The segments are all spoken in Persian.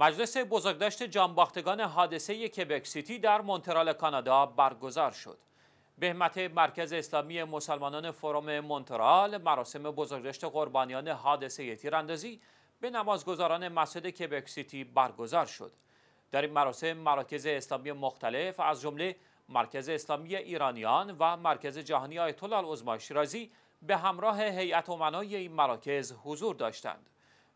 مجلس بزرگداشت جانباختگان حادثه کبک سیتی در مونترال کانادا برگزار شد. به همت مرکز اسلامی مسلمانان فروم مونترال مراسم بزرگداشت قربانیان حادثه تیراندازی به نمازگزاران مسجد کبک سیتی برگزار شد. در این مراسم مراکز اسلامی مختلف از جمله مرکز اسلامی ایرانیان و مرکز جهانی آیت الله العظمی شیرازی به همراه هیئت امنای این مراکز حضور داشتند.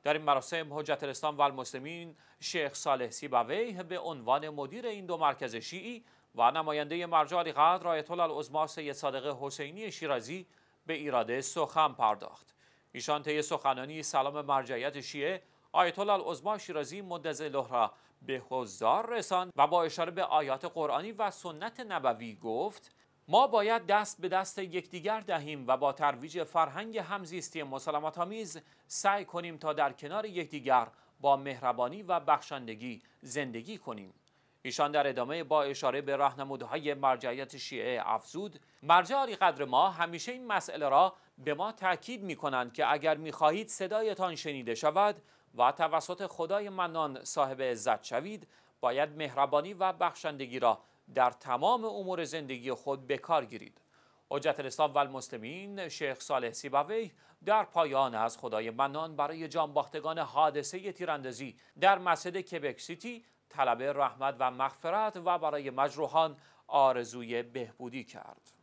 در این مراسم حجت الاسلام و المسلمین شیخ صالح سیبویه به عنوان مدیر این دو مرکز شیعی و نماینده مرجع علیقدر آیت الله العظما سید صادق حسینی شیرازی به ایراده سخن پرداخت ایشان طی سخنانی سلام مرجعیت شیعه آیت الله العظما شیرازی مدظله را به حضار رساند و با اشاره به آیات قرآنی و سنت نبوی گفت ما باید دست به دست یکدیگر دهیم و با ترویج فرهنگ همزیستی مسالمت آمیز سعی کنیم تا در کنار یکدیگر با مهربانی و بخشندگی زندگی کنیم ایشان در ادامه با اشاره به راهنمودهای مرجعیت شیعه افزود مرجع قدر ما همیشه این مسئله را به ما تاکید می کنند که اگر می خواهید صدایتان شنیده شود و توسط خدای منان صاحب عزت شوید باید مهربانی و بخشندگی را در تمام امور زندگی خود به کار گیرید حجت الاسلام و المسلمین شیخ صالح سیبوی در پایان از خدای منان برای جانباختگان حادثه تیراندازی در مسجد کبک سیتی طلب رحمت و مغفرت و برای مجروحان آرزوی بهبودی کرد